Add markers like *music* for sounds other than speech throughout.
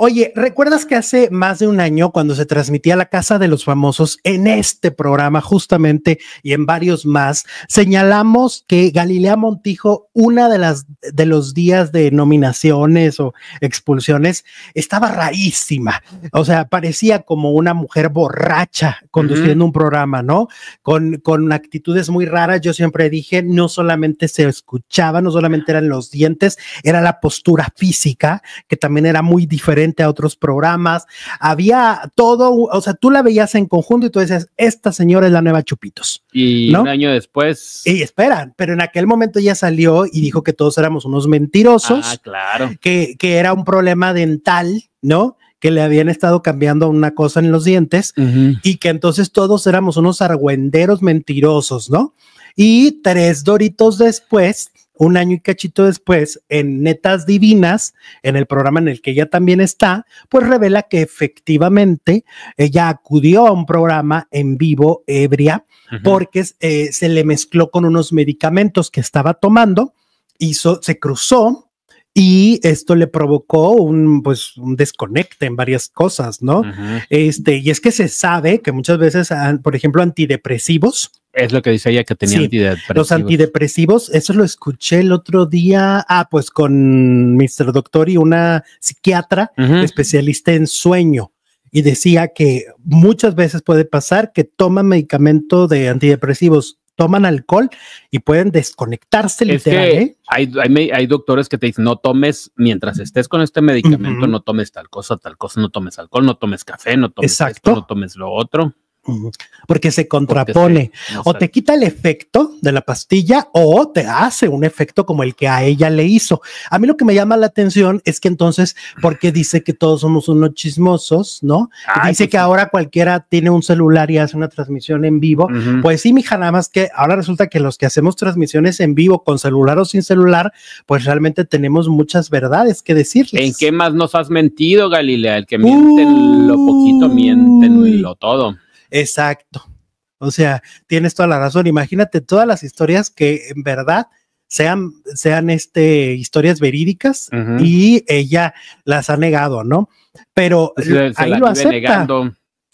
Oye, ¿recuerdas que hace más de un año, cuando se transmitía La Casa de los Famosos, en este programa justamente y en varios más, señalamos que Galilea Montijo, una de las de los días de nominaciones o expulsiones, estaba rarísima. O sea, parecía como una mujer borracha conduciendo un programa, ¿no? Con, con actitudes muy raras. Yo siempre dije, no solamente se escuchaba, no solamente eran los dientes, era la postura física, que también era muy difícil diferente a otros programas. Había todo, o sea, tú la veías en conjunto y tú decías, esta señora es la nueva Chupitos. Y un año después. Y esperan, pero en aquel momento ya salió y dijo que todos éramos unos mentirosos. Ah, claro. Que, que era un problema dental, ¿no? que le habían estado cambiando una cosa en los dientes y que entonces todos éramos unos argüenderos mentirosos, ¿no? Y tres doritos después, un año y cachito después, en Netas Divinas, en el programa en el que ella también está, pues revela que efectivamente ella acudió a un programa en vivo ebria porque eh, se le mezcló con unos medicamentos que estaba tomando, hizo, se cruzó, y esto le provocó un pues un desconecte en varias cosas, ¿no? Este, y es que se sabe que muchas veces, por ejemplo, antidepresivos es lo que dice ella que tenía antidepresivos. Los antidepresivos, eso lo escuché el otro día, ah, pues con Mr. Doctor y una psiquiatra especialista en sueño. Y decía que muchas veces puede pasar que toman medicamento de antidepresivos, toman alcohol y pueden desconectarse ¿eh? hay, doctores que te dicen, no tomes mientras estés con este medicamento, no tomes tal cosa, tal cosa, no tomes alcohol, no tomes café, no tomes Exacto. no tomes lo otro. Porque se contrapone. o te quita el efecto de la pastilla o te hace un efecto como el que a ella le hizo. A mí lo que me llama la atención es que entonces, porque dice que todos somos unos chismosos, ¿no? dice pues que ahora cualquiera tiene un celular y hace una transmisión en vivo. Pues sí, mija, nada más que ahora resulta que los que hacemos transmisiones en vivo con celular o sin celular, pues realmente tenemos muchas verdades que decirles. ¿En qué más nos has mentido, Galilea? El que miente lo poquito, miente lo todo. Exacto. O sea, tienes toda la razón. Imagínate todas las historias que en verdad sean, sean este, historias verídicas y ella las ha negado, ¿no? Pero pues ahí lo acepta.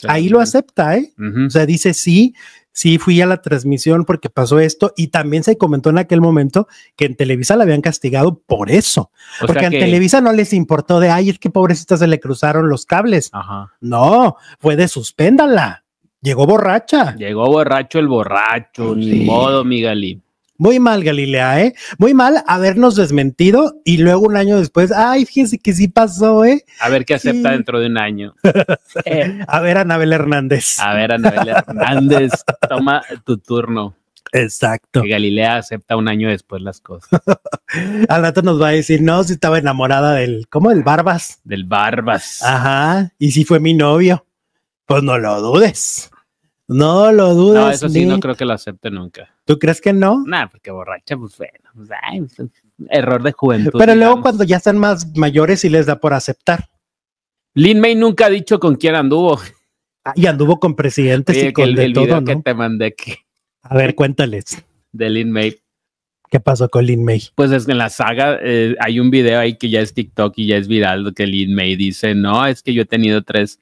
Ahí lo acepta, ¿eh? O sea, dice sí, sí fui a la transmisión porque pasó esto y también se comentó en aquel momento que en Televisa la habían castigado por eso, porque en Televisa no les importó de, ay, es que pobrecita se le cruzaron los cables. No, fue de suspéndala. Llegó borracha. Llegó borracho el borracho, Sin ni modo, mi Galí. Muy mal, Galilea, ¿eh? Muy mal habernos desmentido y luego un año después, ay, fíjense que sí pasó, ¿eh? A ver qué acepta dentro de un año. *laughs* Eh. a ver, Anabel Hernández. A ver, Anabel Hernández, toma tu turno. Exacto. Que Galilea acepta un año después las cosas. *laughs* Al rato nos va a decir, no, si estaba enamorada del, ¿cómo? Del Barbas. Del Barbas. Ajá. Y si fue mi novio. Pues no lo dudes. No lo dudo. No, eso sí, no creo que lo acepte nunca. ¿Tú crees que no? Nah, porque pues borracha, pues bueno, pues, pues, error de juventud. Pero luego cuando ya están más mayores y les da por aceptar. Lin May nunca ha dicho con quién anduvo. Ah, y anduvo con presidentes y con el, de que te mandé A ver, cuéntales. De Lin May. ¿Qué pasó con Lin May? Pues es que en la saga eh, hay un video ahí que ya es TikTok y ya es viral, que Lin May dice, no, es que yo he tenido tres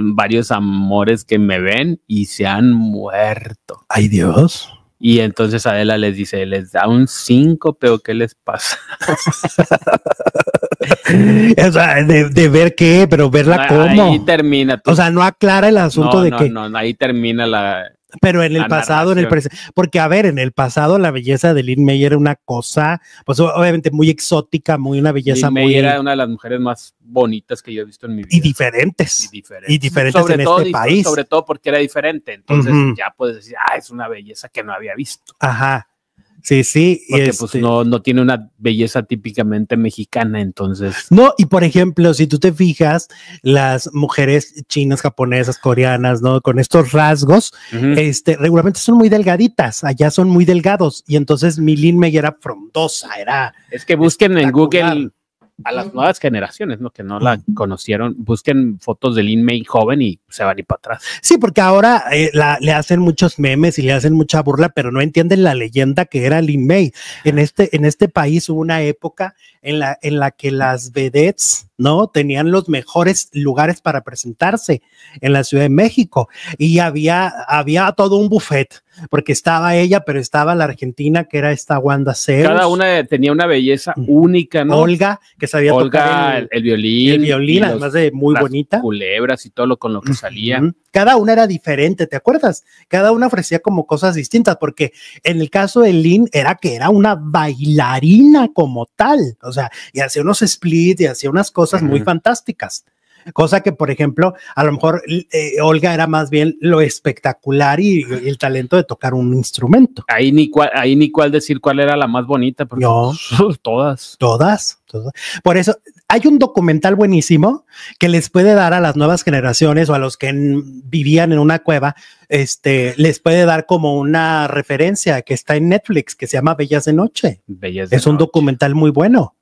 varios amores que me ven y se han muerto. Ay Dios. Y entonces Adela les dice, les da un cinco, pero qué les pasa. *laughs* o sea, de, ver qué, pero verla como cómo. Ahí termina. O sea, no aclara el asunto de que. No, no, ahí termina la, pero en el pasado, en el presente, porque a ver, en el pasado la belleza de Lynn May era una cosa, pues obviamente muy exótica, muy una belleza muy. era una de las mujeres más bonitas que yo he visto en mi vida. Y diferentes. Y diferentes, en todo, este país. Sobre todo porque era diferente. Entonces ya puedes decir, ah, es una belleza que no había visto. Ajá. Sí, sí. Porque pues este no, no tiene una belleza típicamente mexicana, entonces. No, y por ejemplo, si tú te fijas, las mujeres chinas, japonesas, coreanas, ¿no? Con estos rasgos, este, regularmente son muy delgaditas, allá son muy delgados, y entonces Milin may era frondosa, era... Es que busquen en Google a las nuevas generaciones, ¿no? Que no la conocieron, busquen fotos de Lin May joven y se van a para atrás. Sí, porque ahora eh, le hacen muchos memes y le hacen mucha burla, pero no entienden la leyenda que era Lin May. En este, en este país hubo una época en la, en la que las vedettes, ¿no? Tenían los mejores lugares para presentarse en la Ciudad de México y había, había todo un buffet, porque estaba ella, pero estaba la argentina que era esta Wanda Cero. Cada una tenía una belleza mm. única, ¿no? Olga, que sabía tocar el, violín. El violín, además de muy bonita. Culebras y todo lo con lo que cada una era diferente, ¿te acuerdas? Cada una ofrecía como cosas distintas, porque en el caso de Lynn era que era una bailarina como tal, o sea, y hacía unos splits y hacía unas cosas muy fantásticas cosa que, por ejemplo, a lo mejor eh, Olga era más bien lo espectacular y, el talento de tocar un instrumento. Ahí ni cuál, ahí ni cuál decir cuál era la más bonita, porque *laughs* todas. Todas, todas. Por eso, hay un documental buenísimo que les puede dar a las nuevas generaciones o a los que vivían en una cueva, este, les puede dar como una referencia que está en Netflix que se llama Bellas de Noche. Bellas de es un documental muy bueno.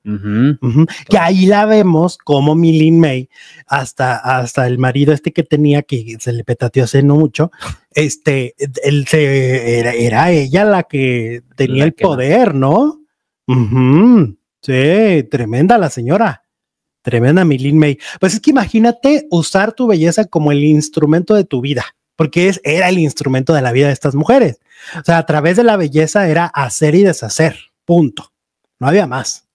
Que ahí la vemos como Milin May, hasta, hasta el marido este que tenía, que se le petateó hace no mucho, este, él se, era, ella la que tenía el poder, ¿no? Sí, tremenda la señora. Tremenda Milin May. Pues es que imagínate usar tu belleza como el instrumento de tu vida, porque es, era el instrumento de la vida de estas mujeres. O sea, a través de la belleza era hacer y deshacer, punto. No había más.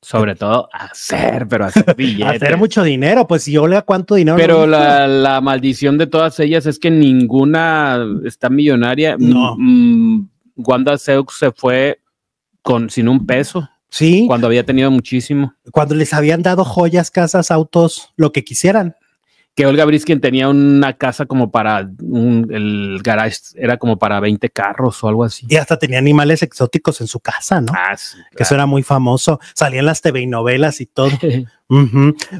Sobre todo hacer, pero hacer *laughs* billetes. hacer mucho dinero, pues si Olga, ¿cuánto dinero? Pero la, maldición de todas ellas es que ninguna está millonaria. No. Mm, mm, Wanda Seux se fue con, sin un peso. Sí. Cuando había tenido muchísimo. Cuando les habían dado joyas, casas, autos, lo que quisieran. Que Olga Briskin tenía una casa como para el garage, era como para 20 carros o algo así. Y hasta tenía animales exóticos en su casa, ¿no? Ah, Que eso era muy famoso. Salían las TV y novelas y todo. *laughs*